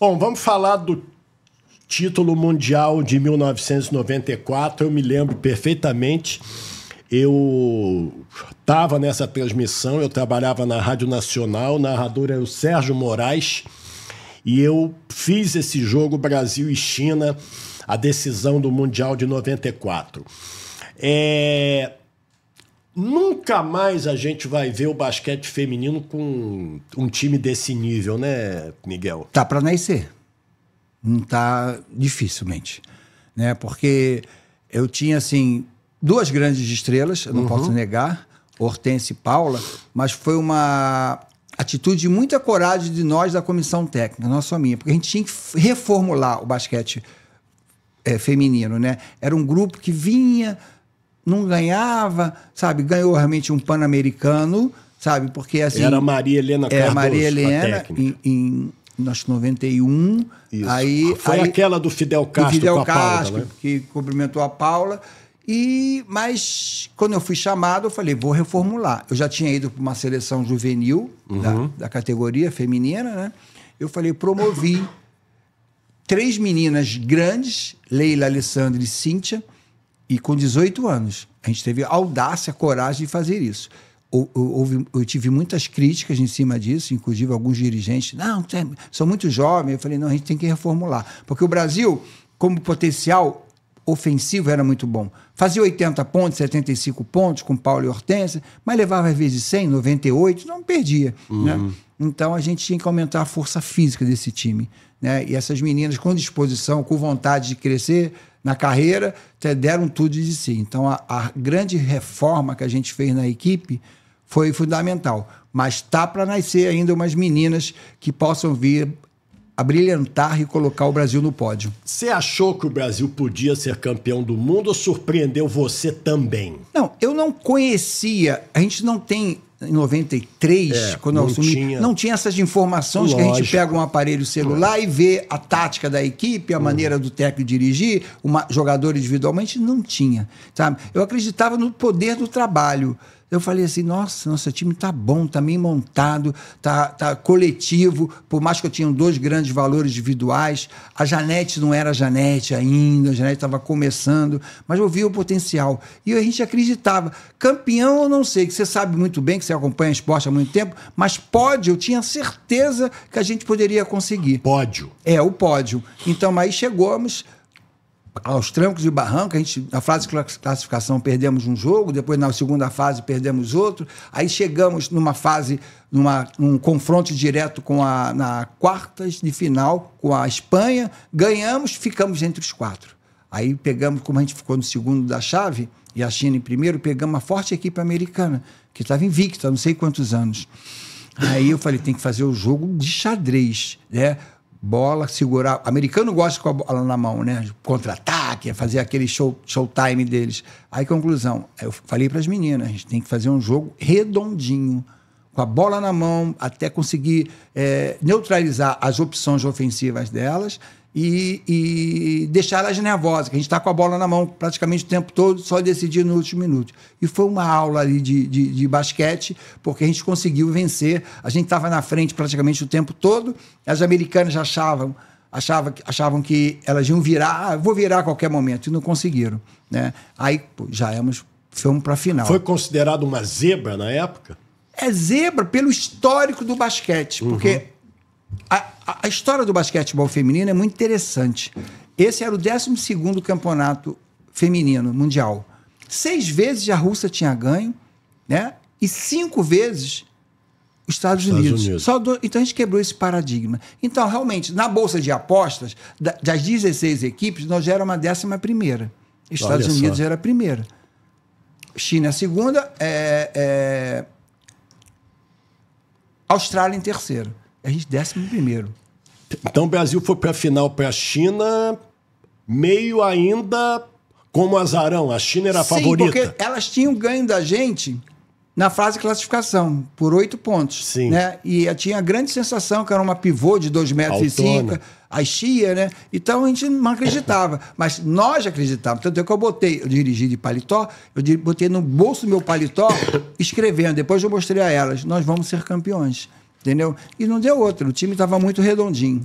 Bom, vamos falar do título mundial de 1994. Eu me lembro perfeitamente. Eu estava nessa transmissão, eu trabalhava na Rádio Nacional, o narrador era o Sérgio Moraes, e eu fiz esse jogo Brasil e China, a decisão do Mundial de 94. É, Nunca mais a gente vai ver o basquete feminino com um time desse nível, né, Miguel? Tá para nascer. Não tá dificilmente, né? Porque eu tinha assim duas grandes estrelas, eu não uhum. posso negar, Hortense e Paula, mas foi uma atitude e muita coragem de nós da comissão técnica, não só minha, porque a gente tinha que reformular o basquete é, feminino, né? Era um grupo que vinha não ganhava, sabe? Ganhou realmente um pan-americano, sabe? Porque assim. Era Maria Helena Cardoso. Era Maria Helena, em, em acho 91. Isso. Aí, ah, Foi aí, aquela do Fidel Castro. Do Fidel com a Castro, Paula, né? que cumprimentou a Paula. E, mas quando eu fui chamado, eu falei, vou reformular. Eu já tinha ido para uma seleção juvenil uhum. da, da, categoria feminina, né? Eu falei, promovi três meninas grandes, Leila, Alessandra e Cíntia, e com 18 anos, a gente teve audácia, coragem de fazer isso. Houve, eu tive muitas críticas em cima disso, inclusive alguns dirigentes. Não, é, são muito jovens. Eu falei, não, a gente tem que reformular. Porque o Brasil, como potencial ofensivo, era muito bom. Fazia 80 pontos, 75 pontos com Paulo e Hortência, mas levava às vezes 100, 98, não perdia. Né? Uhum. Né? Então a gente tinha que aumentar a força física desse time. Né? E essas meninas com disposição, com vontade de crescer, na carreira, deram tudo de si. Então, a, a grande reforma que a gente fez na equipe foi fundamental. Mas está para nascer ainda umas meninas que possam vir a brilhantar e colocar o Brasil no pódio. Você achou que o Brasil podia ser campeão do mundo ou surpreendeu você também? Não, eu não conhecia. A gente não tem em 93, é, quando eu assumi, tinha. não tinha essas informações Lógico. que a gente pega um aparelho celular é. e vê a tática da equipe, a hum. maneira do técnico dirigir, o jogador individualmente, não tinha. Sabe? Eu acreditava no poder do trabalho. Eu falei assim, nossa, nosso time tá bom, tá bem montado, tá, tá coletivo, por mais que eu tinha dois grandes valores individuais, a Janete não era a Janete ainda, a Janete estava começando, mas eu via o potencial. E a gente acreditava. Campeão eu não sei, que você sabe muito bem, que você acompanha esporte há muito tempo, mas pódio, eu tinha certeza que a gente poderia conseguir. Pódio. É, o pódio. Então, aí chegamos, aos trancos e barrancos, a gente, na fase de classificação perdemos um jogo, depois na segunda fase perdemos outro, aí chegamos numa fase, numa, num confronto direto com a na quartas de final com a Espanha, ganhamos, ficamos entre os quatro. Aí pegamos, como a gente ficou no segundo da chave e a China em primeiro, pegamos uma forte equipe americana, que estava invicta, não sei quantos anos. Aí eu falei, tem que fazer o jogo de xadrez, né? bola, segurar. Americano gosta com a bola na mão, né? Contra-ataque, é fazer aquele show, showtime deles. Aí, conclusão, eu falei para as meninas: a gente tem que fazer um jogo redondinho, com a bola na mão, até conseguir é, neutralizar as opções ofensivas delas e, e deixar elas nervosas, que a gente está com a bola na mão praticamente o tempo todo, só decidir no último minuto. E foi uma aula ali de, de, de basquete, porque a gente conseguiu vencer. A gente estava na frente praticamente o tempo todo, as americanas achavam. Achava, achavam que elas iam virar, ah, vou virar a qualquer momento, e não conseguiram. Né? Aí pô, já émos fomos para a final. Foi considerado uma zebra na época? É zebra pelo histórico do basquete, uhum. porque uhum. A, história do basquetebol feminino é muito interessante. Esse era o 12 campeonato feminino mundial. Seis vezes a Rússia tinha ganho, né? E cinco vezes os Estados, Estados Unidos. Do... Então a gente quebrou esse paradigma. Então, realmente, na bolsa de apostas, das 16 equipes, nós já era uma décima primeira. Estados Olha Unidos só. era a primeira. China a segunda, é, é... Austrália em terceiro. A gente décimo primeiro. Então o Brasil foi para a final para a China, meio ainda como azarão. A China era a Sim, favorita. porque elas tinham ganho da gente na fase de classificação, por oito pontos. Sim. Né? E tinha a grande sensação que era uma pivô de 2,5 metros, e cinco, a Xia, né? Então a gente não acreditava. mas nós acreditávamos. Tanto é que eu botei, eu dirigi de paletó, eu botei no bolso do meu paletó, escrevendo. Depois eu mostrei a elas: nós vamos ser campeões. Entendeu? E não deu outro. O time estava muito redondinho.